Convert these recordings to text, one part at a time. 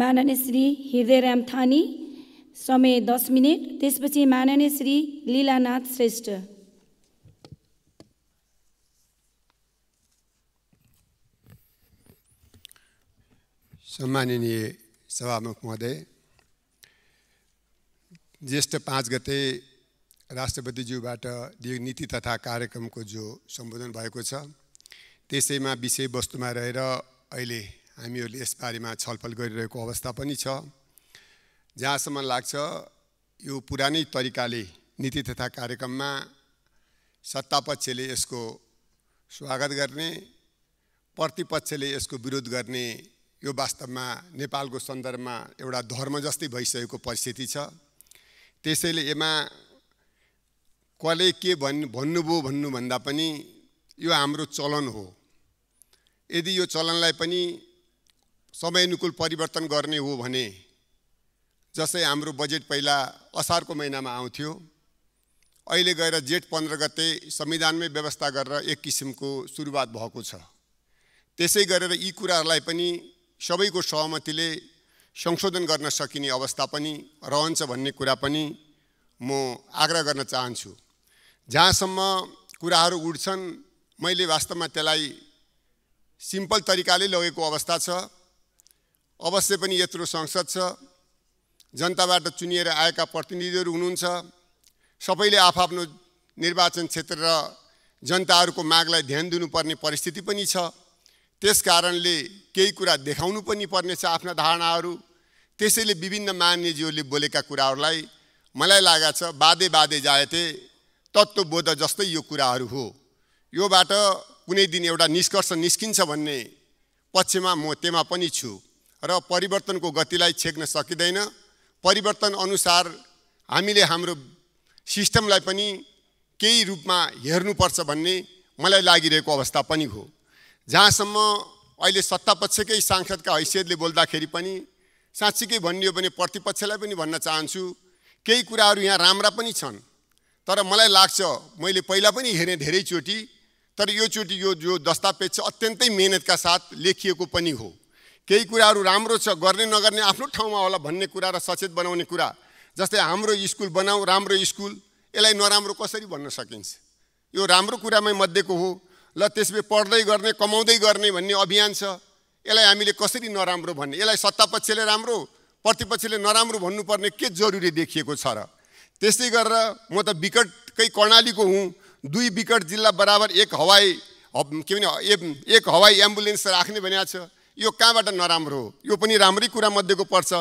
माननीय श्री हृदयराम थानी समय दस मिनट त्यसपछि माननीय श्री लीलानाथ श्रेष्ठ सम्माननीय सभामुख महोदय ज्येष्ठ पाँच गते राष्ट्रपतिज्यूबाट नीति तथा कार्यक्रमको जो सम्बोधन भएको छ त्यसैमा विषयवस्तुमा रहेर अहिले हामीहरूले यसबारेमा छलफल गरिरहेको अवस्था पनि छ जहाँसम्म लाग्छ यो पुरानै तरिकाले नीति तथा कार्यक्रममा सत्तापक्षले यसको स्वागत गर्ने प्रतिपक्षले यसको विरोध गर्ने यो वास्तवमा नेपालको सन्दर्भमा एउटा धर्म जस्तै भइसकेको परिस्थिति छ त्यसैले यसमा कसले के भन् भन्नुभयो भन्नुभन्दा पनि यो हाम्रो चलन हो यदि यो चलनलाई पनि समय अनुकूल परिवर्तन गर्ने हो भने जस्तै हाम्रो बजेट पहिला असारको महिनामा आउँथ्यो अहिले गएर जेठ पन्ध्र गते संविधानमै व्यवस्था गरेर एक किसिमको सुरुवात भएको छ त्यसै गरेर यी कुराहरूलाई पनि सबैको सहमतिले संशोधन गर्न सकिने अवस्था पनि रहन्छ भन्ने कुरा पनि म आग्रह गर्न चाहन्छु जहाँसम्म कुराहरू उठ्छन् मैले वास्तवमा त्यसलाई सिम्पल तरिकाले लगेको अवस्था छ अवश्य पनि यत्रो संसद छ जनताबाट चुनिएर आएका प्रतिनिधिहरू हुनुहुन्छ सबैले आफआफ्नो निर्वाचन क्षेत्र र जनताहरूको मागलाई ध्यान दिनुपर्ने परिस्थिति पनि छ त्यस कारणले केही कुरा देखाउनु पनि पर्नेछ आफ्ना धारणाहरू त्यसैले विभिन्न मान्यजीहरूले बोलेका कुराहरूलाई मलाई लागेको छ बाधे बाधे जायते तत्त्वबोध जस्तै यो कुराहरू हो योबाट कुनै दिन एउटा निष्कर्ष निस्किन्छ भन्ने पक्षमा म त्यहाँ पनि छु र परिवर्तनको गतिलाई छेक्न सकिँदैन परिवर्तन अनुसार हामीले हाम्रो सिस्टमलाई पनि केही रूपमा हेर्नुपर्छ भन्ने मलाई लागिरहेको अवस्था पनि हो जहाँसम्म अहिले सत्तापक्षकै सांसदका हैसियतले बोल्दाखेरि पनि साँच्चीकै भनियो भने प्रतिपक्षलाई पनि भन्न चाहन्छु केही कुराहरू यहाँ राम्रा पनि छन् तर मलाई लाग्छ मैले पहिला पनि हेरेँ धेरैचोटि तर यो योचोटि यो जो दस्तावेज छ अत्यन्तै मेहनतका साथ लेखिएको पनि हो केही कुराहरू राम्रो छ गर्ने नगर्ने आफ्नो ठाउँमा होला भन्ने कुरा र सचेत बनाउने कुरा जस्तै हाम्रो स्कुल बनाऊ राम्रो स्कुल यसलाई नराम्रो कसरी भन्न सकिन्छ यो राम्रो कुरामै मध्येको हो ल त्यसपछि पढ्दै गर्ने कमाउँदै गर्ने भन्ने अभियान छ यसलाई हामीले कसरी नराम्रो भन्ने यसलाई सत्तापक्षले राम्रो प्रतिपक्षले नराम्रो भन्नुपर्ने के जरुरी देखिएको छ र त्यस्तै गरेर म त विकटकै कर्णालीको हुँ दुई विकट जिल्ला बराबर एक हवाई के भने एक हवाई एम्बुलेन्स राख्ने भनेको छ यो कहाँबाट नराम्रो हो यो पनि राम्रै कुरा मध्येको पर्छ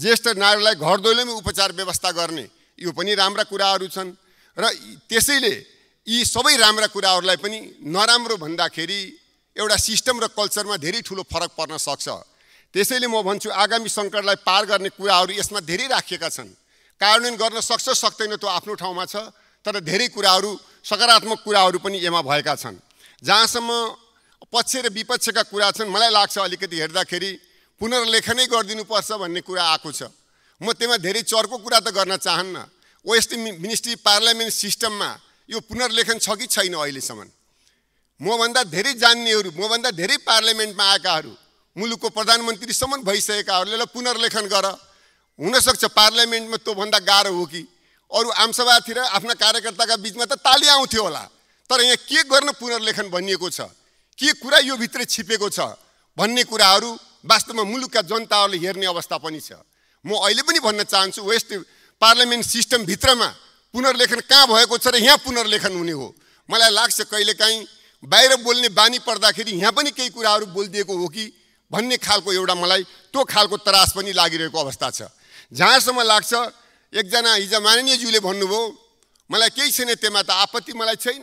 ज्येष्ठ नारीलाई घर दैलोमै उपचार व्यवस्था गर्ने यो पनि राम्रा कुराहरू छन् र त्यसैले यी सबै राम्रा कुराहरूलाई पनि नराम्रो भन्दाखेरि एउटा सिस्टम र कल्चरमा धेरै ठुलो फरक पर्न सक्छ त्यसैले म भन्छु आगामी सङ्कटलाई पार गर्ने कुराहरू यसमा धेरै राखिएका छन् कार्यान्वयन गर्न सक्छ सक्दैन त्यो आफ्नो ठाउँमा छ तर धेरै कुराहरू सकारात्मक कुराहरू पनि यसमा भएका छन् जहाँसम्म पक्ष र विपक्षका कुरा छन् मलाई लाग्छ अलिकति हेर्दाखेरि पुनर्लेखनै गरिदिनुपर्छ भन्ने कुरा आएको छ म त्यसमा धेरै चर्को कुरा त गर्न चाहन्न वेस्ट मिनिस्ट्री पार्लियामेन्ट सिस्टममा यो पुनर्लेखन छ कि छैन अहिलेसम्म मभन्दा धेरै जान्नेहरू मभन्दा धेरै पार्लियामेन्टमा आएकाहरू मुलुकको प्रधानमन्त्रीसम्म भइसकेकाहरूले ल पुनर्लेखन गर हुनसक्छ पार्लियामेन्टमा तँभन्दा गाह्रो हो कि अरू आमसभातिर आफ्ना कार्यकर्ताका बिचमा त ताली आउँथ्यो होला तर यहाँ के गर्न पुनर्लेखन भनिएको छ के कुरा यो भित्र छिपेको छ भन्ने कुराहरू वास्तवमा मुलुकका जनताहरूले हेर्ने अवस्था पनि छ म अहिले पनि भन्न चाहन्छु वेस्ट पार्लियामेन्ट सिस्टमभित्रमा पुनर्लेखन कहाँ भएको छ र यहाँ पुनर्लेखन हुने हो मलाई लाग्छ कहिलेकाहीँ बाहिर बोल्ने बानी पर्दाखेरि यहाँ पनि केही कुराहरू बोलिदिएको हो कि भन्ने खालको एउटा मलाई त्यो खालको तरास पनि लागिरहेको अवस्था छ जहाँसम्म लाग्छ एकजना हिजो माननीयज्यूले भन्नुभयो मलाई केही छैन त्योमा त आपत्ति मलाई छैन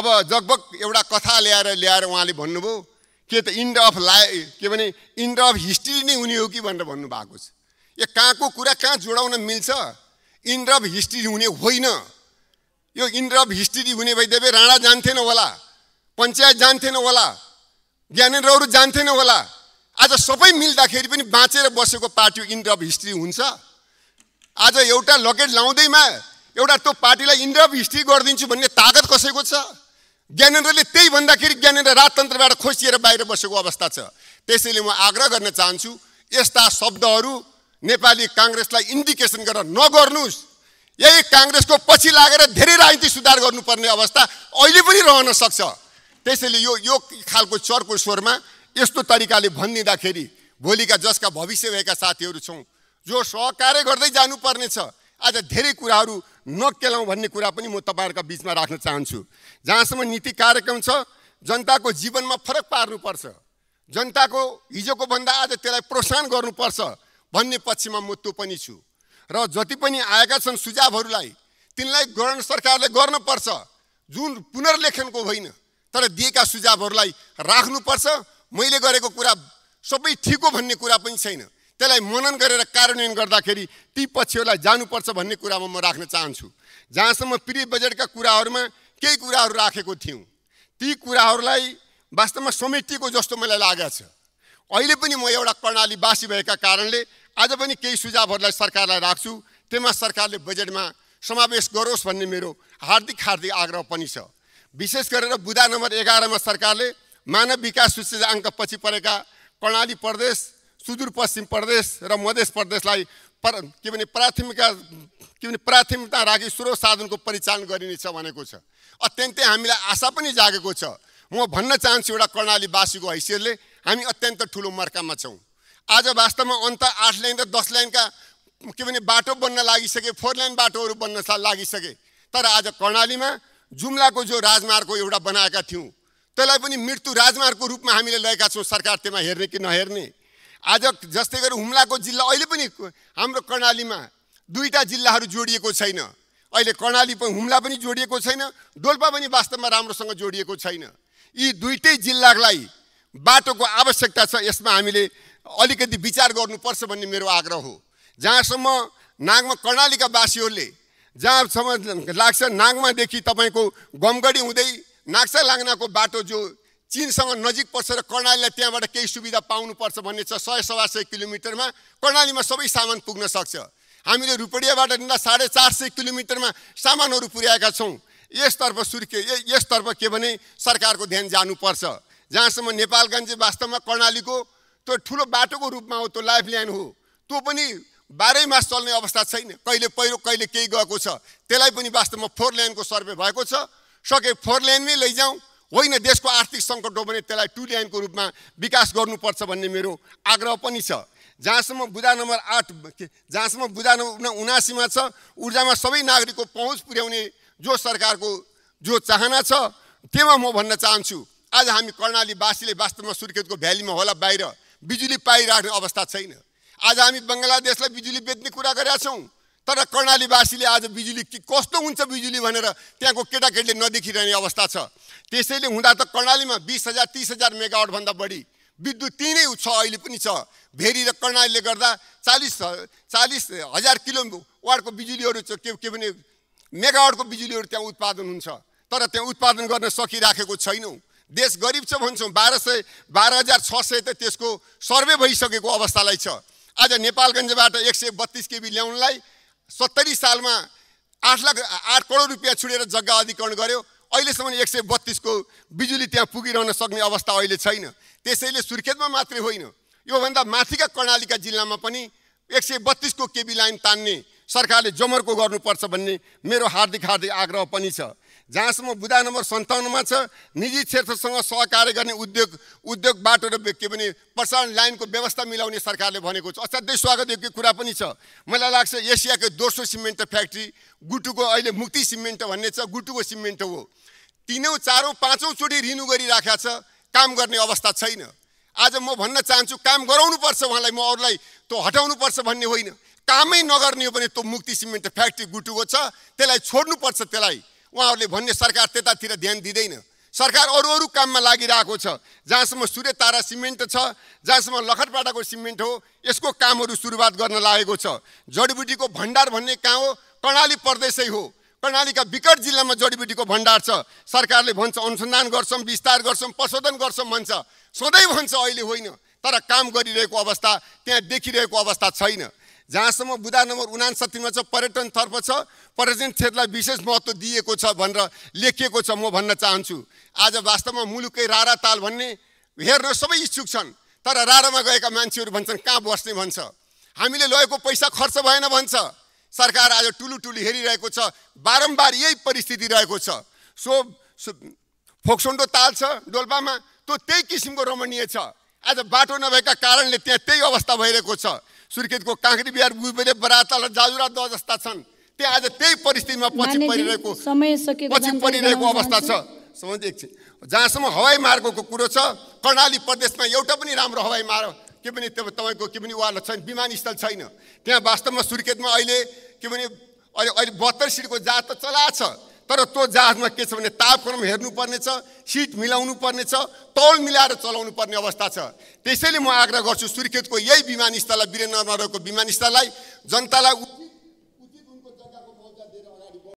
अब जगभग एउटा कथा ल्याएर ल्याएर उहाँले भन्नुभयो के त इन्ड अफ लाइ के भने इन्ड अफ हिस्ट्री नै हुने हो कि भनेर भन्नुभएको छ यो कहाँको कुरा कहाँ जोडाउन मिल्छ इन्ड अफ हिस्ट्री हुने होइन यो इन्ड अफ हिस्ट्री हुने भइदिए राणा जान्थेन होला पञ्चायत जान्थेन होला ज्ञानेन्द्रहरू जान्थेन होला आज सबै मिल्दाखेरि पनि बाँचेर बसेको पार्टी इन्ड अफ हिस्ट्री हुन्छ आज एउटा लकेट लाउँदैमा एउटा त्यो पार्टीलाई इन्ड अफ हिस्ट्री गरिदिन्छु भन्ने तागत कसैको छ ज्ञानेन्द्रले त्यही भन्दाखेरि ज्ञानेन्द्र राजतन्त्रबाट खोसिएर बाहिर बसेको अवस्था छ त्यसैले म आग्रह गर्न चाहन्छु यस्ता शब्दहरू नेपाली काङ्ग्रेसलाई इन्डिकेसन गरेर नगर्नुहोस् यही काङ्ग्रेसको पछि लागेर धेरै राजनीति सुधार गर्नुपर्ने अवस्था अहिले पनि रहन सक्छ त्यसैले यो यो खालको चरको स्वरमा यस्तो तरिकाले भनिदिँदाखेरि भोलिका जसका भविष्य भएका साथीहरू छौँ जो सहकार्य गर्दै जानुपर्नेछ आज धेरै कुराहरू नकेलाउँ भन्ने कुरा पनि म तपाईँहरूका बिचमा राख्न चाहन्छु जहाँसम्म नीति कार्यक्रम छ जनताको जीवनमा फरक पार्नुपर्छ जनताको हिजोको भन्दा आज त्यसलाई प्रोत्साहन गर्नुपर्छ भन्ने पक्षमा म त्यो पनि छु र जति पनि आएका छन् सुझावहरूलाई तिनलाई गर्न सरकारले गर्नुपर्छ जुन पुनर्लेखनको होइन तर दिएका सुझावहरूलाई राख्नुपर्छ मैले गरेको कुरा सबै ठिक हो भन्ने कुरा पनि छैन त्यसलाई मनन गरेर कार्यान्वयन गर्दाखेरि ती पक्षहरूलाई जानुपर्छ भन्ने कुरामा म राख्न चाहन्छु जहाँसम्म प्रि बजेटका कुराहरूमा केही कुराहरू राखेको थियौँ ती कुराहरूलाई वास्तवमा समेटिएको जस्तो मलाई लागेको छ अहिले पनि म एउटा कर्णालीवासी भएका कारणले आज पनि केही सुझावहरूलाई सरकारलाई राख्छु त्यसमा सरकारले बजेटमा समावेश गरोस् भन्ने मेरो हार्दिक हार्दिक आग्रह पनि छ विशेष गरेर बुधा नम्बर एघारमा सरकारले मानव विकास अङ्क पछि परेका कर्णाली प्रदेश सुदूरपश्चिम प्रदेश र मधेस प्रदेशलाई पर के भने प्राथमिकता के भने प्राथमिकता राखी स्रोत साधनको परिचालन गरिनेछ भनेको छ अत्यन्तै हामीलाई आशा पनि जागेको छ म भन्न चाहन्छु एउटा कर्णालीवासीको हैसियतले हामी अत्यन्त ठुलो मर्कामा छौँ आज वास्तवमा अन्त आठ लाइन र दस लाइनका के भने बाटो बन्न लागिसके फोर लाइन बाटोहरू बन्न लागिसके तर आज कर्णालीमा जुम्लाको जो राजमार्गको एउटा बनाएका थियौँ त्यसलाई पनि मृत्यु राजमार्गको रूपमा हामीले लिएका छौँ सरकार त्यसमा हेर्ने कि नहेर्ने आज जस्तै गरी हुम्लाको जिल्ला अहिले पनि हाम्रो कर्णालीमा दुईवटा जिल्लाहरू जोडिएको छैन अहिले कर्णाली पनि हुम्ला पनि जोडिएको छैन डोल्पा पनि वास्तवमा राम्रोसँग जोडिएको छैन यी दुइटै जिल्लालाई बाटोको आवश्यकता छ यसमा हामीले अलिकति विचार गर्नुपर्छ भन्ने मेरो आग्रह हो जहाँसम्म नागमा कर्णालीका वासीहरूले जहाँसम्म लाग्छ नागमादेखि तपाईँको गमगढी हुँदै नाक्सा लाग्नको बाटो जो चिनसँग नजिक पर्छ र कर्णालीलाई त्यहाँबाट केही सुविधा पाउनुपर्छ भन्ने छ सय सवा सय किलोमिटरमा कर्णालीमा सबै सामान पुग्न सक्छ हामीले रुपडियाबाट लिँदा साढे चार सय किलोमिटरमा सामानहरू पुर्याएका छौँ यसतर्फ सुर्खे यसतर्फ के भने सरकारको ध्यान जानुपर्छ जहाँसम्म नेपालगञ्ज वास्तवमा कर्णालीको त्यो ठुलो बाटोको रूपमा हो त्यो लाइफ लाइन हो त्यो पनि बाह्रै मास चल्ने अवस्था छैन कहिले पहिरो कहिले केही गएको छ त्यसलाई पनि वास्तवमा फोर लेनको सर्वे भएको छ सके फोर लेनमै लैजाउँ होइन देशको आर्थिक सङ्कट हो भने त्यसलाई टु लाइनको रूपमा विकास गर्नुपर्छ भन्ने मेरो आग्रह पनि छ जहाँसम्म बुधा नम्बर आठ जहाँसम्म बुधा नम्बर उनासीमा छ ऊर्जामा सबै नागरिकको पहुँच पुर्याउने जो सरकारको जो चाहना छ त्योमा म भन्न चाहन्छु आज हामी कर्णालीवासीले वास्तवमा सुर्खेतको भ्यालीमा होला बाहिर बिजुली पाइराख्ने अवस्था छैन आज हामी बङ्गलादेशलाई बिजुली बेच्ने कुरा गरेका छौँ तर कर्णालीवासीले आज बिजुली कि कस्तो हुन्छ बिजुली भनेर त्यहाँको केटाकेटीले नदेखिरहने अवस्था छ त्यसैले हुँदा त कर्णालीमा बिस हजार तिस हजार मेगावटभन्दा बढी विद्युत तिनै नै छ अहिले पनि छ भेरी र कर्णालीले गर्दा चालिस चालिस हजार किलो वाटको बिजुलीहरू के के भने मेगावटको बिजुलीहरू त्यहाँ उत्पादन हुन्छ तर त्यहाँ उत्पादन गर्न सकिराखेको छैनौँ देश गरिब छ भन्छौँ बाह्र सय बाह्र हजार छ सय त त्यसको सर्वे भइसकेको अवस्थालाई छ आज नेपालगञ्जबाट एक सय बत्तिस केबी ल्याउनलाई सत्तरी सालमा आठ लाख आठ करोड रुपियाँ छुडेर जग्गा अधिकरण गर्यो अहिलेसम्म एक सय बत्तिसको बिजुली त्यहाँ पुगिरहन सक्ने अवस्था अहिले छैन त्यसैले सुर्खेतमा मात्रै होइन योभन्दा माथिका कर्णालीका जिल्लामा पनि एक सय बत्तिसको केबी लाइन तान्ने सरकारले जमर्को गर्नुपर्छ भन्ने मेरो हार्दिक हार्दिक आग्रह पनि छ जहाँसम्म बुदा नम्बर सन्ताउन्नमा छ निजी क्षेत्रसँग सहकार्य गर्ने उद्योग उद्योग बाटो र के भने प्रसारण लाइनको व्यवस्था मिलाउने सरकारले भनेको छ असाध्यै स्वागतयोग्य कुरा पनि छ मलाई लाग्छ एसियाको दोस्रो सिमेन्ट फ्याक्ट्री गुटुको अहिले मुक्ति सिमेन्ट भन्ने छ गुटुको सिमेन्ट हो तिनौँ चारौँ पाँचौँचोटि रिन्यु गरिराखेको छ काम गर्ने अवस्था छैन आज म भन्न चाहन्छु काम गराउनुपर्छ उहाँलाई म अरूलाई त्यो हटाउनुपर्छ भन्ने होइन कामै नगर्ने हो भने त्यो मुक्ति सिमेन्ट फ्याक्ट्री गुटुको छ त्यसलाई छोड्नुपर्छ त्यसलाई उहाँहरूले भन्ने सरकार त्यतातिर ध्यान दिँदैन सरकार अरू अरू काममा लागिरहेको छ जहाँसम्म सूर्य तारा सिमेन्ट छ जहाँसम्म लखतपाटाको सिमेन्ट हो यसको कामहरू सुरुवात गर्न लागेको छ जडीबुटीको भण्डार भन्ने कहाँ हो कर्णाली प्रदेशै हो कर्णालीका विकट जिल्लामा जडीबुटीको भण्डार छ सरकारले भन्छ अनुसन्धान गर्छौँ विस्तार गर्छौँ प्रशोधन गर्छौँ भन्छ सधैँ भन्छ अहिले होइन तर काम गरिरहेको अवस्था त्यहाँ देखिरहेको अवस्था छैन जहाँसम्म बुधा नम्बर उनासत्तीमा छ पर्यटनतर्फ छ पर्यटन क्षेत्रलाई विशेष महत्त्व दिएको छ भनेर लेखिएको छ म भन्न चाहन्छु आज वास्तवमा मुलुकै रारा ताल भन्ने हेर्न सबै इच्छुक छन् तर रारामा गएका मान्छेहरू भन्छन् कहाँ बस्ने भन्छ हामीले लगेको पैसा खर्च भएन भन्छ सरकार आज टुलु टुलु हेरिरहेको छ बारम्बार यही परिस्थिति रहेको छ सो फोक्सोन्डो ताल छ डोल्पामा त्यो त्यही किसिमको रमणीय छ आज बाटो नभएका कारणले त्यहाँ त्यही अवस्था भइरहेको छ सुर्खेतको काँक्री बिहार गुबेले बराताल जाजुरा द जस्ता छन् त्यहाँ आज त्यही परिस्थितिमा पछि परिरहेको पछि परिरहेको अवस्था छ सम्बन्धी एकछिन जहाँसम्म हवाई मार्गको कुरो छ कर्णाली प्रदेशमा एउटा पनि राम्रो हवाई मार्ग के भने तपाईँको के पनि उहाँलाई छैन विमानस्थल छैन त्यहाँ वास्तवमा सुर्खेतमा अहिले के पनि अहिले अहिले बहत्तर सिटको जात त चला छ तर त्यो जहाजमा के छ भने तापक्रम हेर्नुपर्नेछ सिट मिलाउनु पर्नेछ तौल मिलाएर चलाउनु पर्ने अवस्था छ त्यसैले म आग्रह गर्छु सुर्खेतको यही विमानस्थललाई वीरेन्द्रनगरको विमानस्थललाई जनतालाई